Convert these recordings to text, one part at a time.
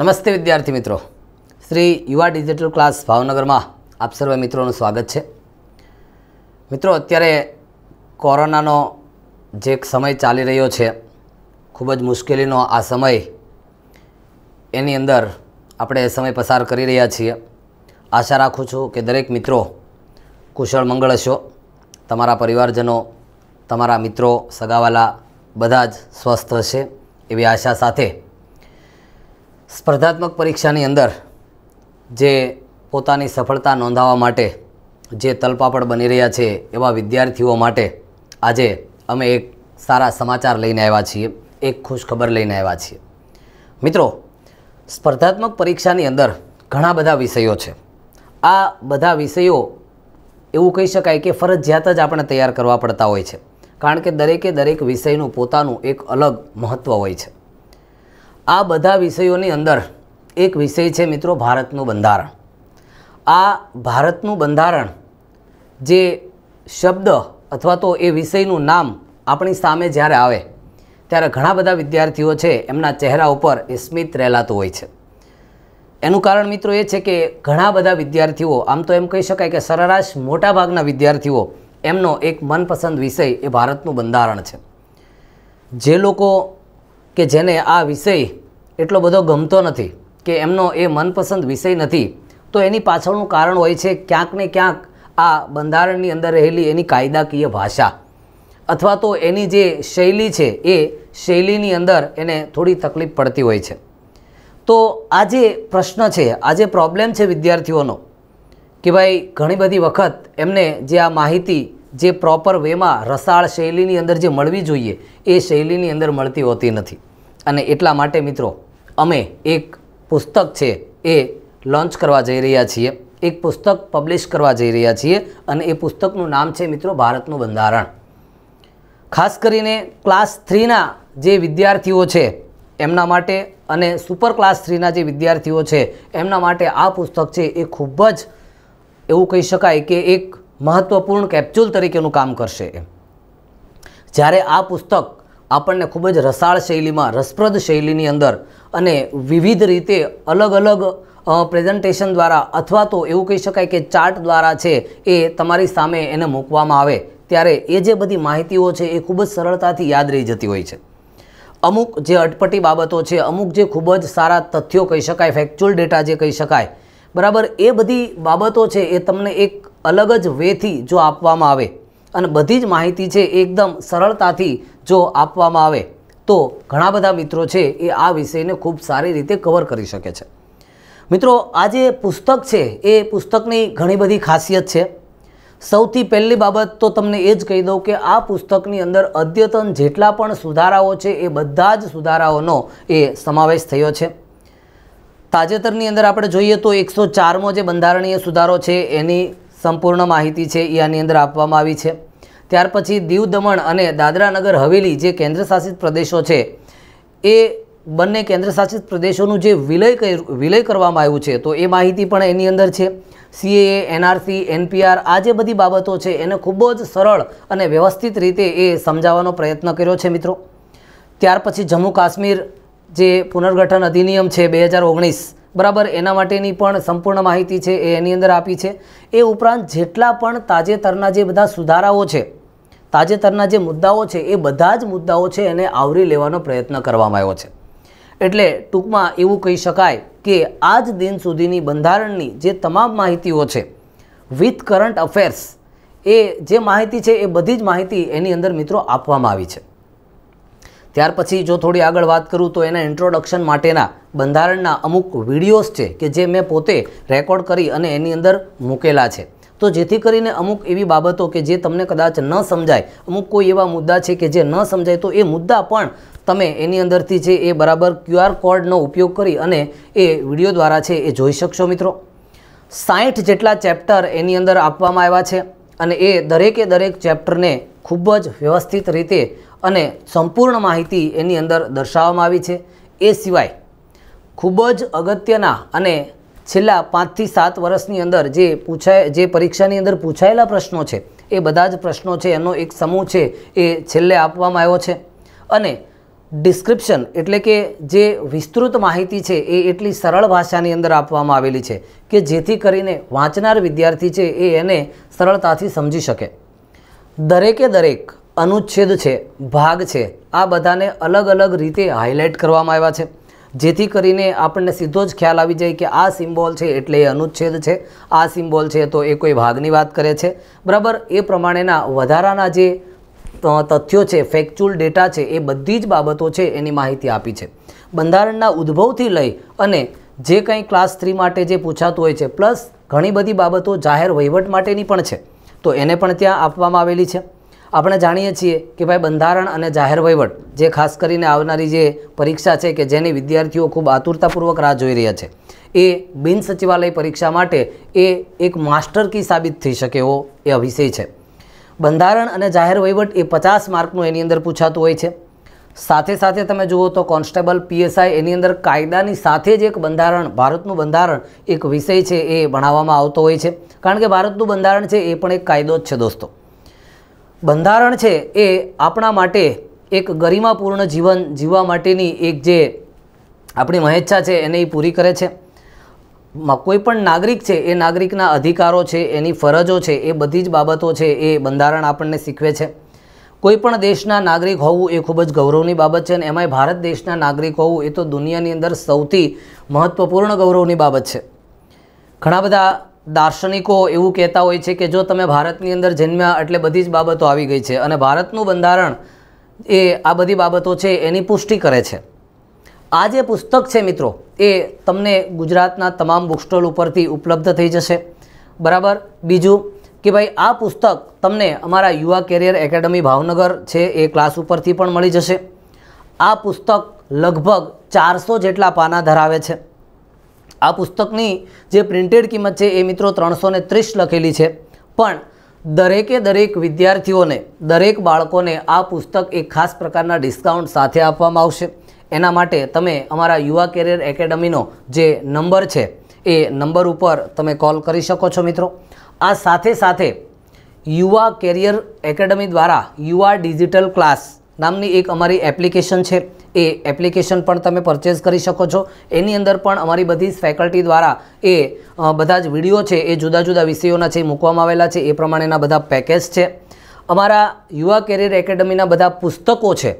નમસ્તે વિદ્યાર્થી મિત્રો શ્રી યુવા ડિજિટલ ક્લાસ ભાવનગરમાં આપ સર્વે મિત્રોનું સ્વાગત છે મિત્રો અત્યારે કોરોનાનો જે સમય ચાલી રહ્યો છે ખૂબ જ મુશ્કેલીનો આ સમય એની અંદર આપણે સમય પસાર કરી રહ્યા છીએ આશા રાખું છું કે દરેક મિત્રો કુશળ મંગળ હશો તમારા પરિવારજનો તમારા મિત્રો સગાવાલા બધા જ સ્વસ્થ હશે એવી આશા સાથે સ્પર્ધાત્મક પરીક્ષાની અંદર જે પોતાની સફળતા નોંધાવવા માટે જે તલપાપડ બની રહ્યા છે એવા વિદ્યાર્થીઓ માટે આજે અમે એક સારા સમાચાર લઈને આવ્યા છીએ એક ખુશ ખબર લઈને આવ્યા છીએ મિત્રો સ્પર્ધાત્મક પરીક્ષાની અંદર ઘણા બધા વિષયો છે આ બધા વિષયો એવું કહી શકાય કે ફરજિયાત જ આપણે તૈયાર કરવા પડતા હોય છે કારણ કે દરેકે દરેક વિષયનું પોતાનું એક અલગ મહત્ત્વ હોય છે આ બધા વિષયોની અંદર એક વિષય છે મિત્રો ભારતનું બંધારણ આ ભારતનું બંધારણ જે શબ્દ અથવા તો એ વિષયનું નામ આપણી સામે જ્યારે આવે ત્યારે ઘણા બધા વિદ્યાર્થીઓ છે એમના ચહેરા ઉપર એ સ્મિત રહેલાતું હોય છે એનું કારણ મિત્રો એ છે કે ઘણા બધા વિદ્યાર્થીઓ આમ તો એમ કહી શકાય કે સરેરાશ મોટાભાગના વિદ્યાર્થીઓ એમનો એક મનપસંદ વિષય એ ભારતનું બંધારણ છે જે લોકો કે જેને આ વિષય એટલો બધો ગમતો નથી કે એમનો એ મનપસંદ વિષય નથી તો એની પાછળનું કારણ હોય છે ક્યાંક ને ક્યાંક આ બંધારણની અંદર રહેલી એની કાયદાકીય ભાષા અથવા તો એની જે શૈલી છે એ શૈલીની અંદર એને થોડી તકલીફ પડતી હોય છે તો આ જે પ્રશ્ન છે આ જે પ્રોબ્લેમ છે વિદ્યાર્થીઓનો કે ભાઈ ઘણી બધી વખત એમને જે આ માહિતી જે પ્રોપર વેમાં રસાળ શૈલીની અંદર જે મળવી જોઈએ એ શૈલીની અંદર મળતી હોતી નથી અને એટલા માટે મિત્રો અમે એક પુસ્તક છે એ લોન્ચ કરવા જઈ રહ્યા છીએ એક પુસ્તક પબ્લિશ કરવા જઈ રહ્યા છીએ અને એ પુસ્તકનું નામ છે મિત્રો ભારતનું બંધારણ ખાસ કરીને ક્લાસ થ્રીના જે વિદ્યાર્થીઓ છે એમના માટે અને સુપર ક્લાસ થ્રીના જે વિદ્યાર્થીઓ છે એમના માટે આ પુસ્તક છે એ ખૂબ જ એવું કહી શકાય કે એક મહત્ત્વપૂર્ણ કેપ્ચ્યુલ તરીકેનું કામ કરશે જ્યારે આ પુસ્તક આપણને ખૂબ જ રસાળ શૈલીમાં રસપ્રદ શૈલીની અંદર અને વિવિધ રીતે અલગ અલગ પ્રેઝન્ટેશન દ્વારા અથવા તો એવું કહી શકાય કે ચાર્ટ દ્વારા છે એ તમારી સામે એને મૂકવામાં આવે ત્યારે એ જે બધી માહિતીઓ છે એ ખૂબ જ સરળતાથી યાદ રહી જતી હોય છે અમુક જે અટપટી બાબતો છે અમુક જે ખૂબ જ સારા તથ્યો કહી શકાય ફેક્ચ્યુઅલ ડેટા જે કહી શકાય બરાબર એ બધી બાબતો છે એ તમને એક અલગ જ વેથી જો આપવામાં આવે અને બધી જ માહિતી છે એકદમ સરળતાથી જો આપવામાં આવે તો ઘણા બધા મિત્રો છે એ આ વિષયને ખૂબ સારી રીતે કવર કરી શકે છે મિત્રો આ જે પુસ્તક છે એ પુસ્તકની ઘણી બધી ખાસિયત છે સૌથી પહેલી બાબત તો તમને એ જ કહી દઉં કે આ પુસ્તકની અંદર અદ્યતન જેટલા પણ સુધારાઓ છે એ બધા જ સુધારાઓનો એ સમાવેશ થયો છે તાજેતરની અંદર આપણે જોઈએ તો એકસો ચારમો જે બંધારણીય સુધારો છે એની સંપૂર્ણ માહિતી છે એ આની અંદર આપવામાં આવી છે ત્યાર પછી દીવ દમણ અને દાદરાનગર હવેલી જે કેન્દ્રશાસિત પ્રદેશો છે એ બંને કેન્દ્રશાસિત પ્રદેશોનું જે વિલય વિલય કરવામાં આવ્યું છે તો એ માહિતી પણ એની અંદર છે સીએએ એનઆરસી એનપીઆર આ જે બધી બાબતો છે એને ખૂબ જ સરળ અને વ્યવસ્થિત રીતે એ સમજાવવાનો પ્રયત્ન કર્યો છે મિત્રો ત્યાર પછી જમ્મુ કાશ્મીર જે પુનર્ગઠન અધિનિયમ છે બે હજાર ઓગણીસ બરાબર એના માટેની પણ સંપૂર્ણ માહિતી છે એ એની અંદર આપી છે એ ઉપરાંત જેટલા પણ તાજેતરના જે બધા સુધારાઓ છે તાજેતરના જે મુદ્દાઓ છે એ બધા જ મુદ્દાઓ છે એને આવરી લેવાનો પ્રયત્ન કરવામાં આવ્યો છે એટલે ટૂંકમાં એવું કહી શકાય કે આજ દિન સુધીની બંધારણની જે તમામ માહિતીઓ છે વિથ કરંટ અફેર્સ એ જે માહિતી છે એ બધી જ માહિતી એની અંદર મિત્રો આપવામાં આવી છે ત્યાર પછી જો થોડી આગળ વાત કરું તો એના ઇન્ટ્રોડક્શન માટેના બંધારણના અમુક વિડીયોઝ છે કે જે મેં પોતે રેકોર્ડ કરી અને એની અંદર મૂકેલા છે તો જેથી કરીને અમુક એવી બાબતો કે જે તમને કદાચ ન સમજાય અમુક કોઈ એવા મુદ્દા છે કે જે ન સમજાય તો એ મુદ્દા પણ તમે એની અંદરથી છે એ બરાબર ક્યુઆર કોડનો ઉપયોગ કરી અને એ વિડીયો દ્વારા છે એ જોઈ શકશો મિત્રો સાઠ જેટલા ચેપ્ટર એની અંદર આપવામાં આવ્યા છે અને એ દરેકે દરેક ચેપ્ટરને ખૂબ જ વ્યવસ્થિત રીતે અને સંપૂર્ણ માહિતી એની અંદર દર્શાવવામાં આવી છે એ સિવાય ખૂબ જ અગત્યના અને છેલ્લા પાંચથી સાત વર્ષની અંદર જે પૂછાય જે પરીક્ષાની અંદર પૂછાયેલા પ્રશ્નો છે એ બધા જ પ્રશ્નો છે એનો એક સમૂહ છે એ છેલ્લે આપવામાં આવ્યો છે અને ડિસ્ક્રિપ્શન એટલે કે જે વિસ્તૃત માહિતી છે એ એટલી સરળ ભાષાની અંદર આપવામાં આવેલી છે કે જેથી કરીને વાંચનાર વિદ્યાર્થી છે એ એને સરળતાથી સમજી શકે દરેકે દરેક અનુચ્છેદ છે ભાગ છે આ બધાને અલગ અલગ રીતે હાઇલાઇટ કરવામાં આવ્યા છે જેથી કરીને આપણને સીધો જ ખ્યાલ આવી જાય કે આ સિમ્બોલ છે એટલે એ અનુચ્છેદ છે આ સિમ્બોલ છે તો એ કોઈ ભાગની વાત કરે છે બરાબર એ પ્રમાણેના વધારાના જે તથ્યો છે ફેક્ચ્યુઅલ ડેટા છે એ બધી જ બાબતો છે એની માહિતી આપી છે બંધારણના ઉદ્ભવથી લઈ અને જે કંઈ ક્લાસ થ્રી માટે જે પૂછાતું હોય છે પ્લસ ઘણી બધી બાબતો જાહેર વહીવટ માટેની પણ છે તો એને પણ ત્યાં આપવામાં આવેલી છે આપણે જાણીએ છીએ કે ભાઈ બંધારણ અને જાહેર વહીવટ જે ખાસ કરીને આવનારી જે પરીક્ષા છે કે જેની વિદ્યાર્થીઓ ખૂબ આતુરતાપૂર્વક રાહ જોઈ રહ્યા છે એ બિન સચિવાલય પરીક્ષા માટે એ એક માસ્ટર કી સાબિત થઈ શકે એવો એ વિષય છે બંધારણ અને જાહેર વહીવટ એ પચાસ માર્કનું એની અંદર પૂછાતું હોય છે સાથે સાથે તમે જુઓ તો કોન્સ્ટેબલ પીએસઆઈ એની અંદર કાયદાની સાથે જ એક બંધારણ ભારતનું બંધારણ એક વિષય છે એ ભણાવવામાં આવતો હોય છે કારણ કે ભારતનું બંધારણ છે એ પણ એક કાયદો જ છે દોસ્તો બંધારણ છે એ આપણા માટે એક ગરિમાપૂર્ણ જીવન જીવવા માટેની એક જે આપણી મહેચ્છા છે એને એ પૂરી કરે છે કોઈ પણ નાગરિક છે એ નાગરિકના અધિકારો છે એની ફરજો છે એ બધી જ બાબતો છે એ બંધારણ આપણને શીખવે છે કોઈપણ દેશના નાગરિક હોવું એ ખૂબ જ ગૌરવની બાબત છે અને એમાંય ભારત દેશના નાગરિક હોવું એ તો દુનિયાની અંદર સૌથી મહત્ત્વપૂર્ણ ગૌરવની બાબત છે ઘણા બધા દાર્શનિકો એવું કહેતા હોય છે કે જો તમે ભારતની અંદર જન્મ્યા એટલે બધી જ બાબતો આવી ગઈ છે અને ભારતનું બંધારણ એ આ બધી બાબતો છે એની પુષ્ટિ કરે છે આ જે પુસ્તક છે મિત્રો એ તમને ગુજરાતના તમામ બુક સ્ટોલ ઉપરથી ઉપલબ્ધ થઈ જશે બરાબર બીજું કે ભાઈ આ પુસ્તક તમને અમારા યુવા કેરિયર એકેડમી ભાવનગર છે એ ક્લાસ ઉપરથી પણ મળી જશે આ પુસ્તક લગભગ ચારસો જેટલા પાના ધરાવે છે આ પુસ્તકની જે પ્રિન્ટેડ કિંમત છે એ મિત્રો ત્રણસો ને ત્રીસ લખેલી છે પણ દરેકે દરેક વિદ્યાર્થીઓને દરેક બાળકોને આ પુસ્તક એક ખાસ પ્રકારના ડિસ્કાઉન્ટ સાથે આપવામાં આવશે એના માટે તમે અમારા યુવા કેરિયર એકેડમીનો જે નંબર છે એ નંબર ઉપર તમે કોલ કરી શકો છો મિત્રો આ સાથે સાથે યુવા કેરિયર એકેડમી દ્વારા યુવા ડિજિટલ ક્લાસ નામની એક અમારી એપ્લિકેશન છે એ એપ્લિકેશન પણ તમે પરચેસ કરી શકો છો એની અંદર પણ અમારી બધી જ ફેકલ્ટી દ્વારા એ બધા જ વિડીયો છે એ જુદા જુદા વિષયોના છે મૂકવામાં આવેલા છે એ પ્રમાણેના બધા પેકેજ છે અમારા યુવા કેરિયર એકેડમીના બધા પુસ્તકો છે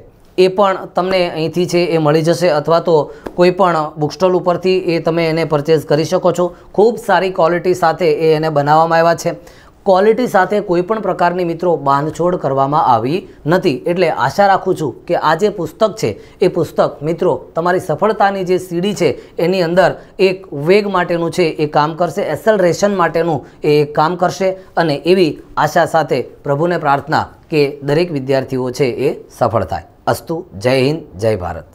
એ પણ તમને અહીંથી છે એ મળી જશે અથવા તો કોઈપણ પણ બુક સ્ટોલ ઉપરથી એ તમે એને પરચેઝ કરી શકો છો ખૂબ સારી ક્વોલિટી સાથે એ એને બનાવવામાં આવ્યા છે ક્વોલિટી સાથે કોઈપણ પ્રકારની મિત્રો બાંધછોડ કરવામાં આવી નથી એટલે આશા રાખું છું કે આ જે પુસ્તક છે એ પુસ્તક મિત્રો તમારી સફળતાની જે સીડી છે એની અંદર એક વેગ માટેનું છે એ કામ કરશે એસલરેશન માટેનું એ કામ કરશે અને એવી આશા સાથે પ્રભુને પ્રાર્થના કે દરેક વિદ્યાર્થીઓ છે એ સફળ થાય અસ્તુ જય હિન્દ જય ભારત